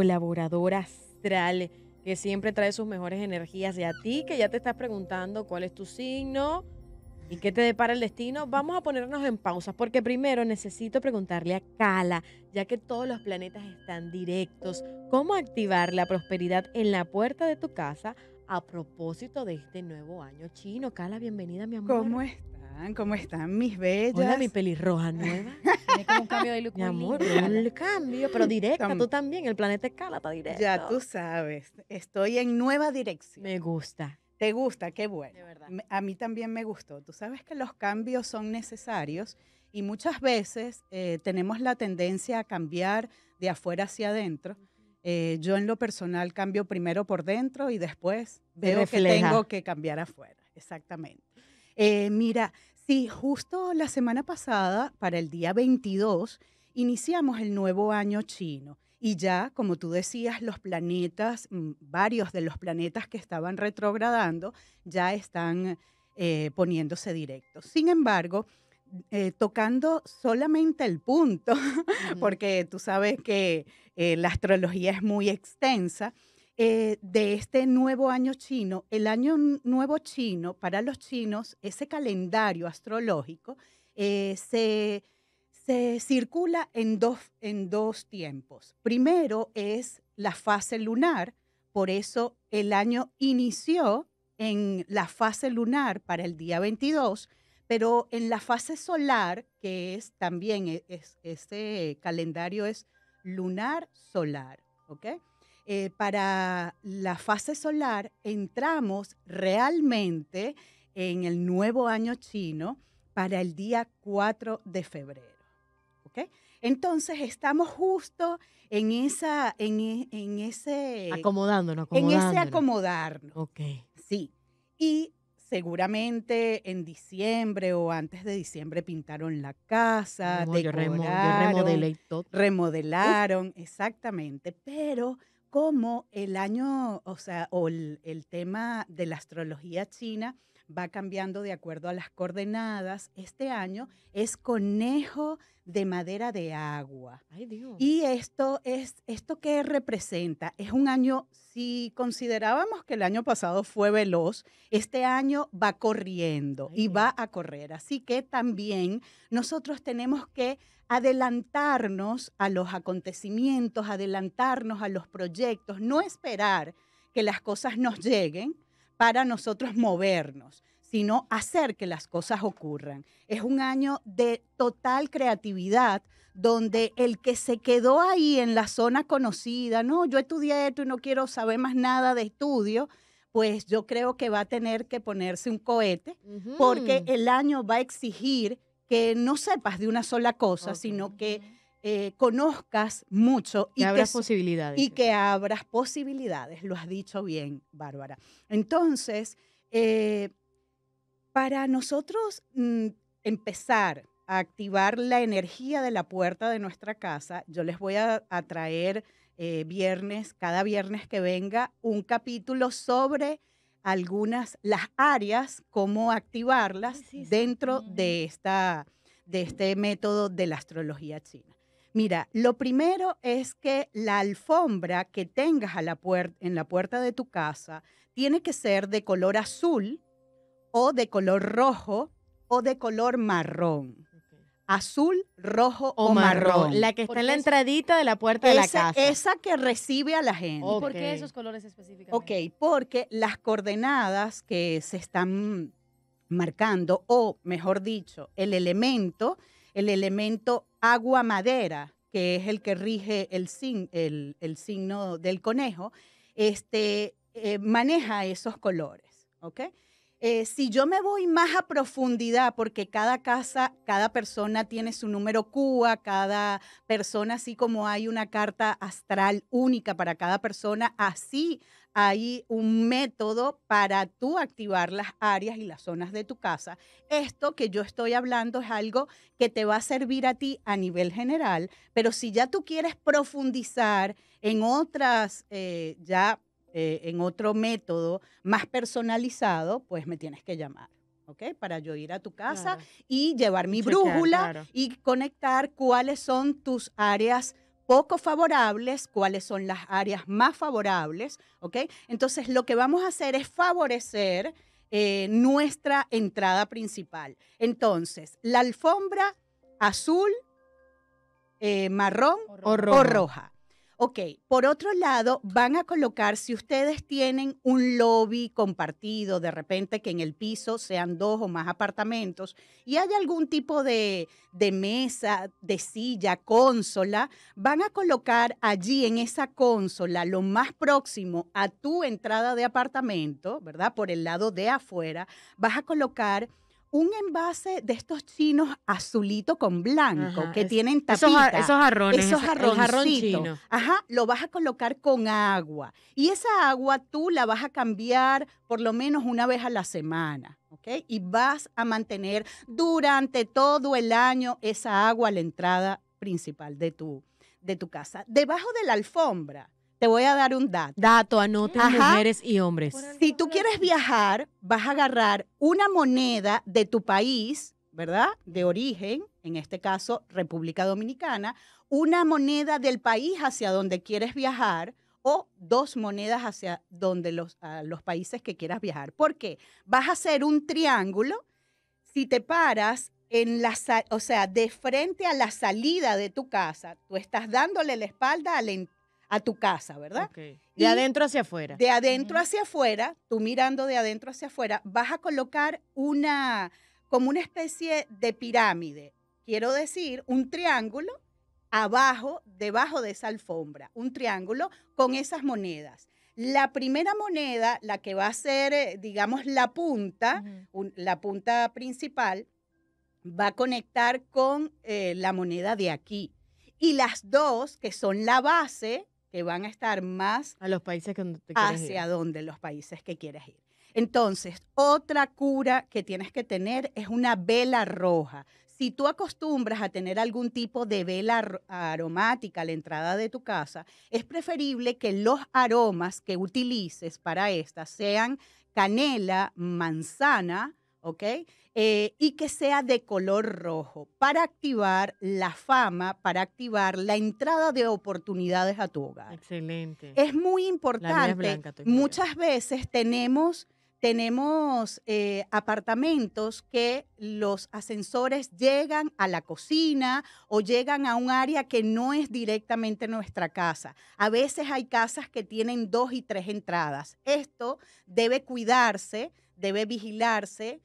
Colaborador astral que siempre trae sus mejores energías. Y a ti que ya te estás preguntando cuál es tu signo y qué te depara el destino, vamos a ponernos en pausa porque primero necesito preguntarle a Cala, ya que todos los planetas están directos, cómo activar la prosperidad en la puerta de tu casa a propósito de este nuevo año chino. Cala, bienvenida mi amor. ¿Cómo estás? ¿Cómo están mis bellas? Hola, mi pelirroja nueva. Es como un cambio de look. Mi amor, un cambio, pero directa, tú también. El planeta escala está directo. Ya tú sabes. Estoy en nueva dirección. Me gusta. Te gusta, qué bueno. De verdad. A mí también me gustó. Tú sabes que los cambios son necesarios y muchas veces eh, tenemos la tendencia a cambiar de afuera hacia adentro. Eh, yo en lo personal cambio primero por dentro y después veo que tengo que cambiar afuera. Exactamente. Eh, mira, sí, justo la semana pasada, para el día 22, iniciamos el nuevo año chino. Y ya, como tú decías, los planetas, mm, varios de los planetas que estaban retrogradando, ya están eh, poniéndose directos. Sin embargo, eh, tocando solamente el punto, porque tú sabes que la astrología es muy extensa, eh, de este nuevo año chino, el año nuevo chino, para los chinos, ese calendario astrológico eh, se, circula en dos, en dos tiempos. Primero es la fase lunar, por eso el año inició en la fase lunar para el día 22, pero en la fase solar, que es también, e-, ese calendario es lunar-solar, ¿ok? Eh, para la fase solar entramos realmente en el nuevo año chino para el día 4 de febrero. ¿okay? Entonces estamos justo en esa, en, e, ese acomodándonos, acomodándonos, en ese acomodarnos. Okay. Sí. Y seguramente en diciembre o antes de diciembre pintaron la casa, decoraron, todo. remodelaron, exactamente. Pero como el año, o sea, o el, tema de la astrología china va cambiando de acuerdo a las coordenadas. Este año es conejo de madera de agua. Ay, Dios. Y esto es esto que representa, es un año si considerábamos que el año pasado fue veloz, este año va corriendo y va a correr, así que también nosotros tenemos que adelantarnos a los acontecimientos, adelantarnos a los proyectos, no esperar que las cosas nos lleguen para nosotros movernos, sino hacer que las cosas ocurran. Es un año de total creatividad donde el que se quedó ahí en la zona conocida, no, yo estudié esto y no quiero saber más nada de estudio, pues yo creo que va a tener que ponerse un cohete porque el año va a exigir que no sepas de una sola cosa, sino que eh, conozcas mucho y que abras posibilidades. Y que abras posibilidades, lo has dicho bien, Bárbara. Entonces, eh, para nosotros mm, empezar a activar la energía de la puerta de nuestra casa, yo les voy a, traer eh, viernes, cada viernes que venga, un capítulo sobre algunas, las áreas, cómo activarlas dentro de, esta, de este método de la astrología china. Mira, lo primero es que la alfombra que tengas en la puerta de tu casa tiene que ser de color azul o de color rojo o de color marrón azul, rojo o, marrón. La que está en la entradita de la puerta de la casa. Esa que recibe a la gente. ¿Por qué esos colores específicamente? Ok, porque las coordenadas que se están marcando, o mejor dicho, el elemento, el elemento agua-madera, que es el que rige el, signo del conejo, este, eh, maneja esos colores, ¿ok? Eh, si yo me voy más a profundidad, porque cada casa, cada persona tiene su número Cuba, cada persona, así como hay una carta astral única para cada persona, así hay un método para tú activar las áreas y las zonas de tu casa. Esto que yo estoy hablando es algo que te va a servir a ti a nivel general, pero si ya tú quieres profundizar en otras, eh, ya eh, en otro método más personalizado, pues me tienes que llamar. ¿ok? Para yo ir a tu casa y llevar mi brújula y conectar cuáles son tus áreas poco favorables, cuáles son las áreas más favorables, ¿ok? Entonces lo que vamos a hacer es favorecer eh, nuestra entrada principal. Entonces, la alfombra azul, eh, marrón O roja. Ok, por otro lado, van a colocar, si ustedes tienen un lobby compartido, de repente que en el piso sean dos o más apartamentos, y hay algún tipo de, mesa, de silla, consola, van a colocar allí en esa consola lo más próximo a tu entrada de apartamento, ¿verdad? Por el lado de afuera, vas a colocar un envase de estos chinos azulitos con blanco que tienen tapita. Esos, esos jarrones. Esos jarroncitos. Ajá, lo vas a colocar con agua. Y esa agua tú la vas a cambiar por lo menos una vez a la semana, ¿ok? Y vas a mantener durante todo el año esa agua a la entrada principal de tu, de tu casa. Debajo de la alfombra, te voy a dar un dato. Dato, anoten mujeres y hombres. Si tú quieres viajar, vas a agarrar una moneda de tu país, ¿verdad? De origen, en este caso República Dominicana, una moneda del país hacia donde quieres viajar o dos monedas hacia donde los, los países que quieras viajar. ¿Por qué? Vas a hacer un triángulo. Si te paras en la, o sea, de frente a la salida de tu casa, tú estás dándole la espalda al, a tu casa, ¿verdad? De adentro hacia afuera. De adentro hacia afuera, tú mirando de adentro hacia afuera, vas a colocar una, como una especie de pirámide. Quiero decir, un triángulo abajo, debajo de esa alfombra, un triángulo con esas monedas. La primera moneda, la que va a ser, eh, digamos, la punta, la punta principal, va a conectar con eh, la moneda de aquí. Y las dos, que son la base, que van a estar más a los países que hacia donde los países que quieres ir. Entonces, otra cura que tienes que tener es una vela roja. Si tú acostumbras a tener algún tipo de vela aromática a la entrada de tu casa, es preferible que los aromas que utilices para esta sean canela, manzana, ¿ok? Eh, y que sea de color rojo para activar la fama, para activar la entrada de oportunidades a tu hogar. Excelente. Es muy importante. Muchas veces tenemos, tenemos eh, apartamentos que los ascensores llegan a la cocina o llegan a un área que no es directamente nuestra casa. A veces hay casas que tienen dos y tres entradas. Esto debe cuidarse, debe vigilarse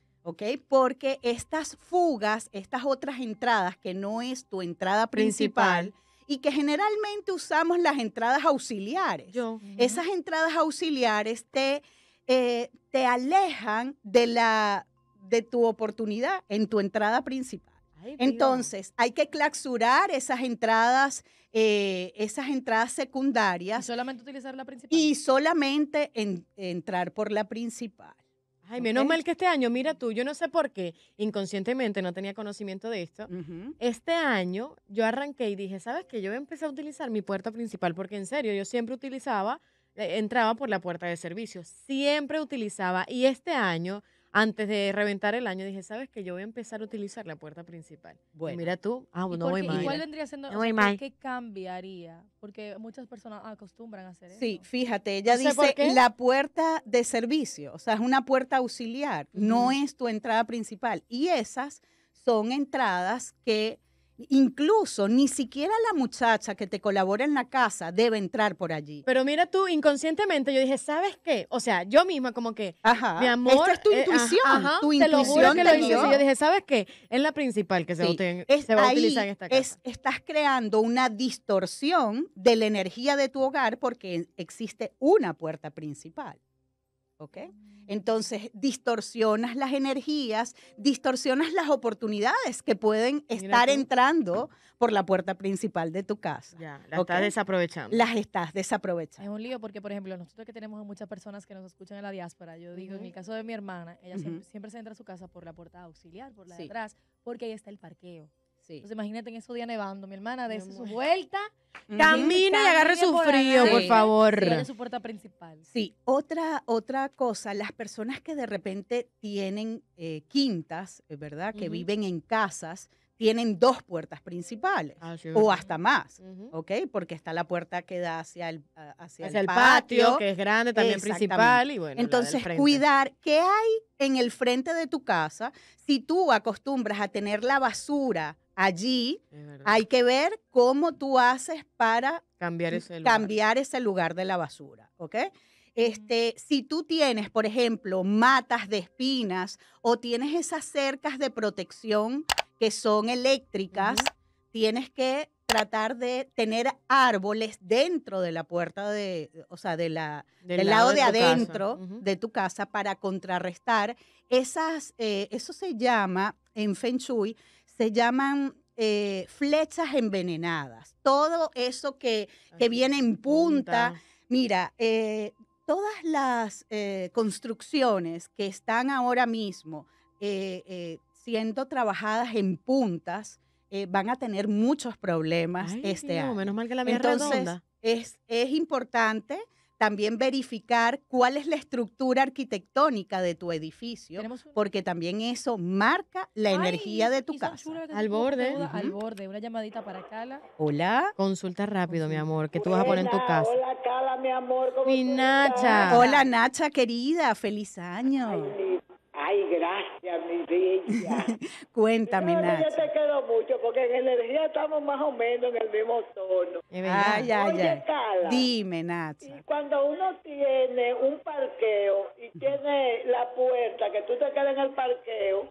porque estas fugas, estas otras entradas que no es tu entrada principal, y que generalmente usamos las entradas auxiliares. Esas entradas auxiliares te, eh, te alejan de, la, de tu oportunidad en tu entrada principal. Entonces, hay que clausurar esas entradas, eh, esas entradas secundarias. Y solamente utilizar la Y solamente entrar por la principal. Ay, menos mal que este año, mira tú, yo no sé por qué, inconscientemente no tenía conocimiento de esto. Este año yo arranqué y dije, ¿sabes qué? Yo empecé a utilizar mi puerta principal, porque en serio, yo siempre utilizaba, eh, entraba por la puerta de servicio, siempre utilizaba, y este año antes de reventar el año, dije, ¿sabes que Yo voy a empezar a utilizar la puerta principal. Bueno. mira tú, ah, no voy más. Igual vendría siendo, qué cambiaría? Porque muchas personas acostumbran a hacer eso. Sí, fíjate, ella dice la puerta de servicio, o sea, es una puerta auxiliar, no es tu entrada principal. Y esas son entradas que Incluso ni siquiera la muchacha que te colabora en la casa debe entrar por allí. Pero mira tú, inconscientemente yo dije, ¿sabes qué? O sea, yo misma como que, mi amor, esta es tu eh, intuición, tu intuición que lo Yo dije, ¿sabes qué? Es la principal que se, va, a utilizar en esta casa. estás creando una distorsión de la energía de tu hogar porque existe una puerta principal. ¿ok? Mm. Entonces, distorsionas las energías, distorsionas las oportunidades que pueden estar entrando por la puerta principal de tu casa. Ya, las estás desaprovechando. Las estás desaprovechando. Es un lío porque, por ejemplo, nosotros que tenemos muchas personas que nos escuchan en la diáspora, yo digo, en el caso de mi hermana, ella siempre, siempre, se entra a su casa por la puerta auxiliar, por la detrás, de atrás, porque ahí está el parqueo. Entonces imagínate en esos días nevando, mi hermana, de su vuelta. Camina y agarre su frío, por favor. Sí. su puerta principal. Sí, otra, otra cosa, las personas que de repente tienen eh, quintas, eh, ¿verdad? Que viven en casas, tienen dos puertas principales ah, o hasta más, ¿ok? Porque está la puerta que da hacia el, hacia, el, patio, que es grande también principal. Entonces, cuidar qué hay en el frente de tu casa. Si tú acostumbras a tener la basura allí hay que ver cómo tú haces para cambiar ese lugar, de la basura, ¿ok? Este, si tú tienes, por ejemplo, matas de espinas o tienes esas cercas de protección que son eléctricas, tienes que tratar de tener árboles dentro de la puerta de, o sea, de la, del, lado, de, adentro de tu casa para contrarrestar esas, eh, eso se llama en Feng Shui, se llaman eh, flechas envenenadas. Todo eso que, ah, viene en punta. Mira, eh, todas las eh, construcciones que están ahora mismo siendo trabajadas en puntas van a tener muchos problemas este año. Menos mal que la vía Entonces, redonda. Es, es importante también verificar cuál es la estructura arquitectónica de tu edificio, porque también eso marca la energía de tu casa. Al borde. Al borde, una llamadita para Cala. Hola. Consulta rápido, mi amor, que tú vas a poner en tu casa. Hola, Cala, mi amor. mi Nacha. Hola, Nacha, querida, feliz año. Ay gracias mi vida. Cuéntame, Nacho. te quiero mucho porque en energía estamos más o menos en el mismo tono. Ay, ay, ay. Dime, Nacho. cuando uno tiene un parqueo y tiene la puerta, que tú te quedas en el parqueo,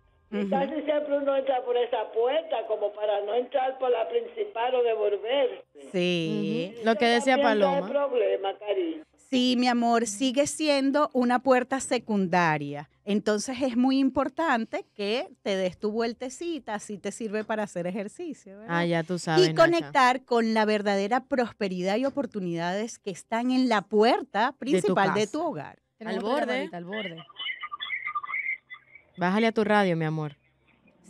casi siempre uno entra por esa puerta como para no entrar por la principal o devolverse. Sí, lo que decía Paloma. hay problema, cariño. Sí, mi amor, sigue siendo una puerta secundaria. Entonces es muy importante que te des tu vueltecita, así te sirve para hacer ejercicio. Ah, ya tú sabes. Y conectar con la verdadera prosperidad y oportunidades que están en la puerta principal de tu, hogar. Al borde. al borde. Bájale a tu radio, mi amor.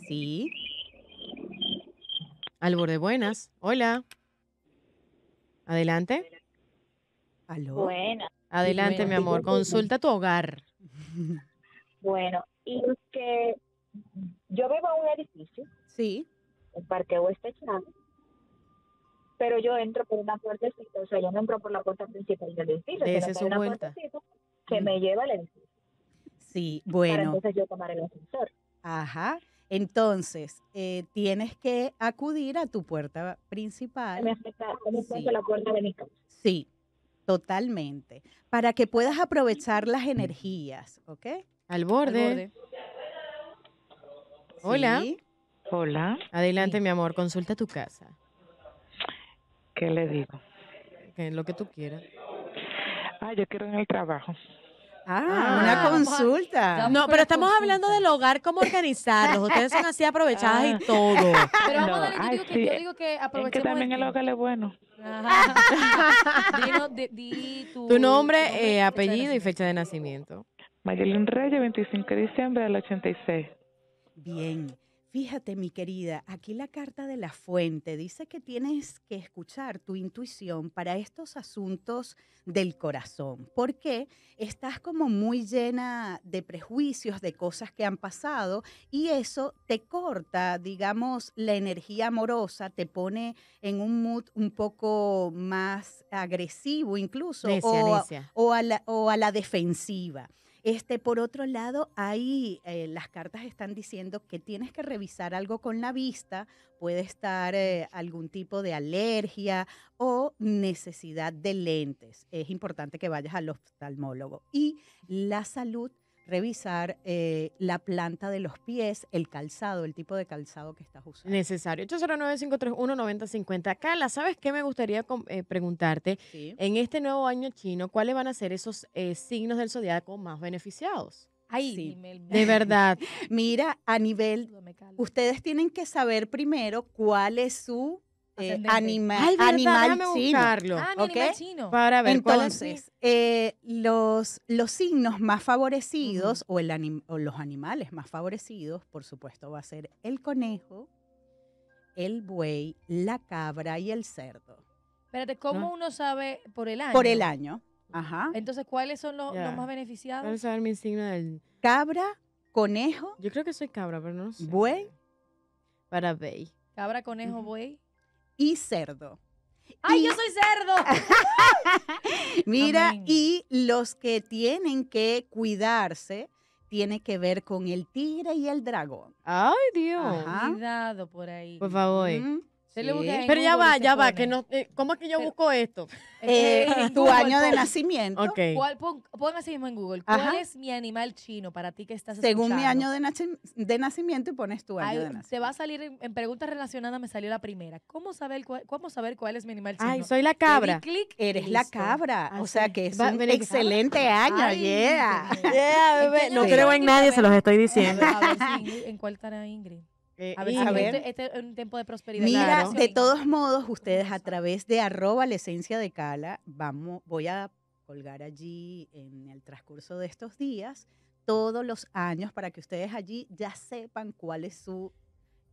Sí. Al borde, buenas. Hola. Adelante. Aló. Adelante, mi amor. Consulta tu hogar. Bueno, y que yo vivo a un edificio. Sí. El parqueo Oeste Pero yo entro por una puertecita, o sea, yo no entro por la puerta principal del edificio. Esa es su una Que me lleva al edificio. Sí, bueno. Para entonces yo tomaré el ascensor. Ajá. Entonces, eh, tienes que acudir a tu puerta principal. Me afecta, sí. la puerta de mi casa. Sí, Totalmente. Para que puedas aprovechar las energías, ¿ok? Al borde. Hola. Hola. Adelante, mi amor, consulta tu casa. ¿Qué le digo? Que lo que tú quieras. Ah, yo quiero en el trabajo. Ah, una ah, consulta. no, pero estamos hablando del hogar, cómo organizarlos. Ustedes son así aprovechadas y ah. todo. Pero vamos a darle, yo, digo que, yo digo que aprovechemos. Es que también el hogar es bueno. di tu, nombre, eh, apellido y fecha de nacimiento. Magdalena Reyes, 25 de diciembre del 86. Bien. Fíjate, mi querida, aquí la carta de la fuente dice que tienes que escuchar tu intuición para estos asuntos del corazón, porque estás como muy llena de prejuicios, de cosas que han pasado, y eso te corta, digamos, la energía amorosa, te pone en un mood un poco más agresivo incluso, o a la defensiva. Este, por otro lado, ahí eh, las cartas están diciendo que tienes que revisar algo con la vista, puede estar eh, algún tipo de alergia o necesidad de lentes. Es importante que vayas al oftalmólogo. Y la salud revisar eh, la planta de los pies, el calzado, el tipo de calzado que estás usando. Necesario. 809-531-9050. Carla, ¿sabes qué me gustaría eh, preguntarte? En este nuevo año chino, ¿cuáles van a ser esos eh, signos del zodiaco más beneficiados? Ay, de verdad. Mira, a nivel, ustedes tienen que saber primero cuál es su eh, ah, animal, chino. Para ver Entonces, eh, los, los signos más favorecidos o, el los animales más favorecidos, por supuesto, va a ser el conejo, el buey, la cabra y el cerdo. Espérate, ¿cómo uno sabe por el año? Por el año, ajá. Entonces, ¿cuáles son los, más beneficiados? Vamos a mi signo del... Cabra, conejo. Yo creo que soy cabra, pero no sé. Buey. Para buey. Cabra, conejo, buey y cerdo. ¡Ay, yo soy cerdo! Mira, y los que tienen que cuidarse tiene que ver con el tigre y el dragón. ¡Ay, Dios! Cuidado por ahí. Por favor. Pero ya va, ya va, que no, eh, ¿cómo es que yo busco esto? Eh, eh, tu año de nacimiento. pon, así mismo en Google, ¿cuál es mi animal chino para ti que estás Según mi año de, nacimiento y pones tu año de nacimiento. Te va a salir, en, preguntas relacionadas me salió la primera. ¿Cómo saber, cuál, ¿Cómo saber cuál es mi animal chino? Ay, soy la cabra. Clic, Eres la cabra, o sea que es un excelente año, yeah. Yeah, bebé. No creo en nadie, se los estoy diciendo. ¿en cuál estará Ingrid? Eh, a ver, este, este, es un tiempo de prosperidad. Mira, de todos modos, ustedes a través de arroba la esencia de Cala, vamos, voy a colgar allí en el transcurso de estos días todos los años para que ustedes allí ya sepan cuál es su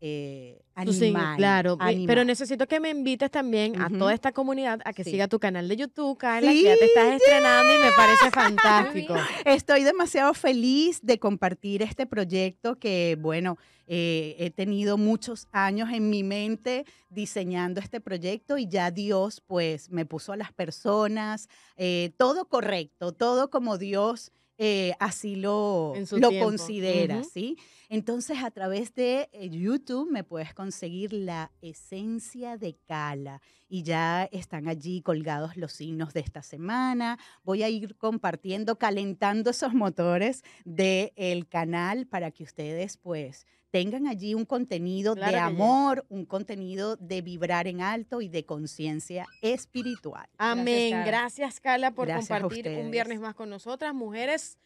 eh, animal, claro, pero necesito que me invites también a toda esta comunidad a que siga tu canal de YouTube, Carla, que ya te estás estrenando y me parece fantástico. Estoy demasiado feliz de compartir este proyecto que, bueno, eh, he tenido muchos años en mi mente diseñando este proyecto y ya Dios, pues, me puso a las personas, eh, todo correcto, todo como Dios eh, así lo, lo considera, ¿sí? Entonces, a través de eh, YouTube me puedes conseguir la esencia de Cala y ya están allí colgados los signos de esta semana. Voy a ir compartiendo, calentando esos motores del canal para que ustedes, pues, tengan allí un contenido de amor, un contenido de vibrar en alto y de conciencia espiritual. Amén. Gracias, Carla, por compartir un viernes más con nosotras, mujeres.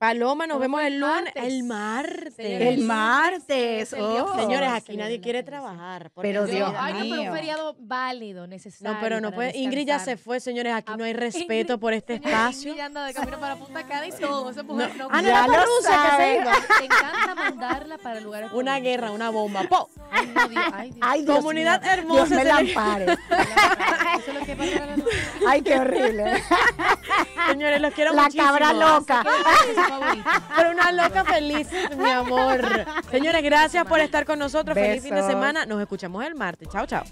Paloma, nos, vemos el lunes. El martes. el martes. Oh. Señores, aquí nadie quiere trabajar. Pero Dios, mío. pero un feriado válido, necesario. No, pero no puede. Ingrid ya se fue, señores. Aquí no hay respeto por este espacio. Ingrid anda de camino para Punta Cana y todo. no, ah, no la que se Te encanta mandarla para lugares. Una guerra, una bomba. ¡Po! Ay, Dios, Comunidad hermosa. Dios me la ampare. Eso es lo que pasa Ay, qué horrible. Señores, los quiero la muchísimo. La cabra loca. Pero una loca feliz, mi amor. Señores, gracias por estar con nosotros. Feliz fin de semana. Nos escuchamos el martes. Chao, chao.